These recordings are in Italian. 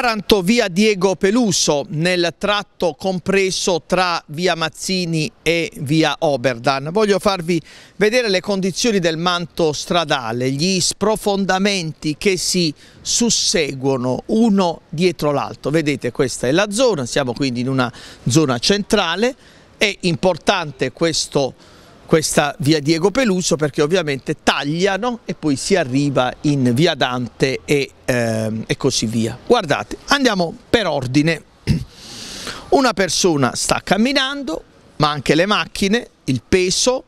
Taranto via Diego Peluso nel tratto compreso tra via Mazzini e via Oberdan. Voglio farvi vedere le condizioni del manto stradale, gli sprofondamenti che si susseguono uno dietro l'altro. Vedete questa è la zona, siamo quindi in una zona centrale, è importante questo questa via Diego Peluso perché ovviamente tagliano e poi si arriva in via Dante e, ehm, e così via. Guardate, andiamo per ordine. Una persona sta camminando, ma anche le macchine, il peso,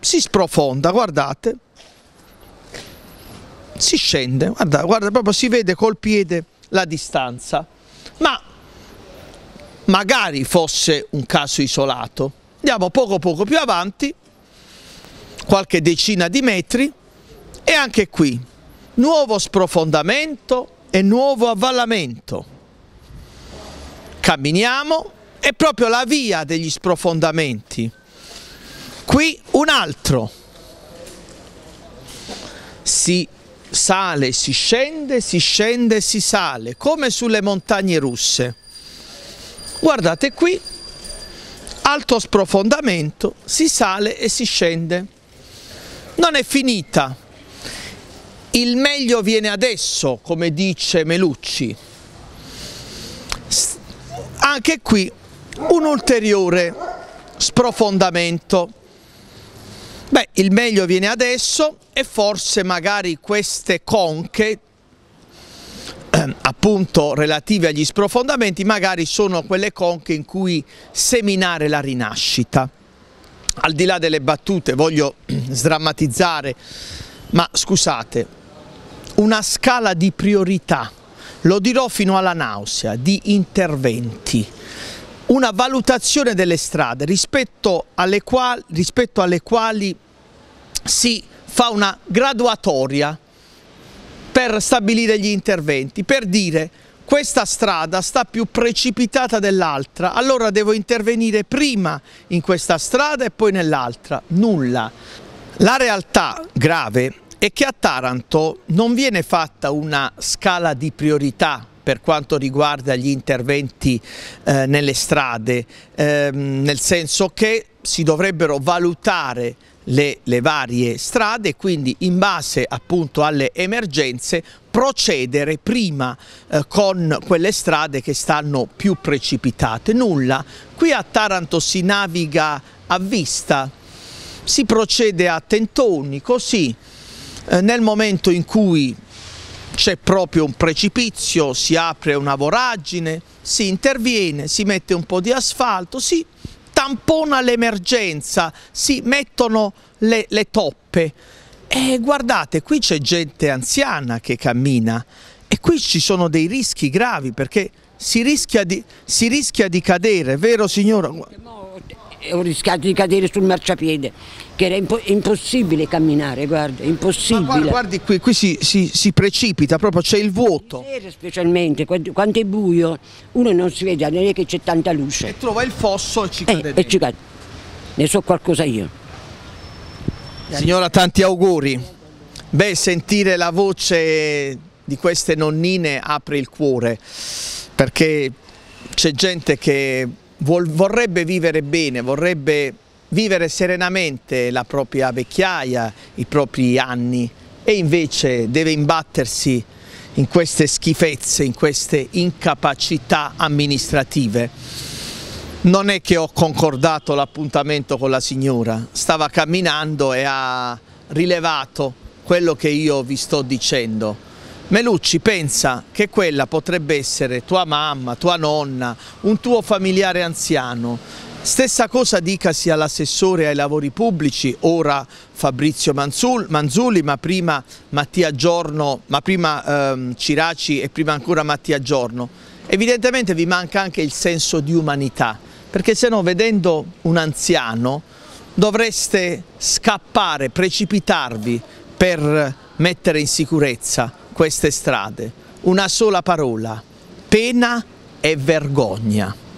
si sprofonda, guardate, si scende, guarda, guarda, proprio si vede col piede la distanza, ma magari fosse un caso isolato. Andiamo poco poco più avanti qualche decina di metri e anche qui nuovo sprofondamento e nuovo avvallamento. Camminiamo, è proprio la via degli sprofondamenti. Qui un altro. Si sale, si scende, si scende, si sale, come sulle montagne russe. Guardate qui, alto sprofondamento, si sale e si scende non è finita. Il meglio viene adesso, come dice Melucci. Anche qui un ulteriore sprofondamento. Beh, il meglio viene adesso e forse magari queste conche appunto relative agli sprofondamenti magari sono quelle conche in cui seminare la rinascita al di là delle battute voglio sdrammatizzare, ma scusate, una scala di priorità, lo dirò fino alla nausea, di interventi, una valutazione delle strade rispetto alle quali, rispetto alle quali si fa una graduatoria per stabilire gli interventi, per dire questa strada sta più precipitata dell'altra, allora devo intervenire prima in questa strada e poi nell'altra. Nulla. La realtà grave è che a Taranto non viene fatta una scala di priorità per quanto riguarda gli interventi eh, nelle strade, ehm, nel senso che si dovrebbero valutare le, le, varie strade e quindi in base appunto alle emergenze procedere prima eh, con quelle strade che stanno più precipitate. Nulla, qui a Taranto si naviga a vista, si procede a tentoni, così eh, nel momento in cui c'è proprio un precipizio, si apre una voragine, si interviene, si mette un po' di asfalto, si tampona l'emergenza, si mettono le, le toppe. E guardate, qui c'è gente anziana che cammina e qui ci sono dei rischi gravi perché si rischia di, si rischia di cadere, vero signora? Eh, ho rischiato di cadere sul marciapiede, che era impo impossibile camminare, guarda, impossibile. Ma guardi qui, qui si, si, si precipita, proprio c'è il vuoto. Sera specialmente, quando è buio, uno non si vede, non è che c'è tanta luce. E trova il fosso e ci eh, cade eh, E ci cade. Ne so qualcosa io. Signora, tanti auguri. Beh, sentire la voce di queste nonnine apre il cuore, perché c'è gente che vorrebbe vivere bene, vorrebbe vivere serenamente la propria vecchiaia, i propri anni e invece deve imbattersi in queste schifezze, in queste incapacità amministrative. Non è che ho concordato l'appuntamento con la signora, stava camminando e ha rilevato quello che io vi sto dicendo. Melucci pensa che quella potrebbe essere tua mamma, tua nonna, un tuo familiare anziano. Stessa cosa dicasi all'assessore ai lavori pubblici, ora Fabrizio Manzulli, ma prima Mattia Giorno, ma prima ehm, Ciraci e prima ancora Mattia Giorno. Evidentemente vi manca anche il senso di umanità, perché se no vedendo un anziano dovreste scappare, precipitarvi per mettere in sicurezza queste strade. Una sola parola, pena e vergogna.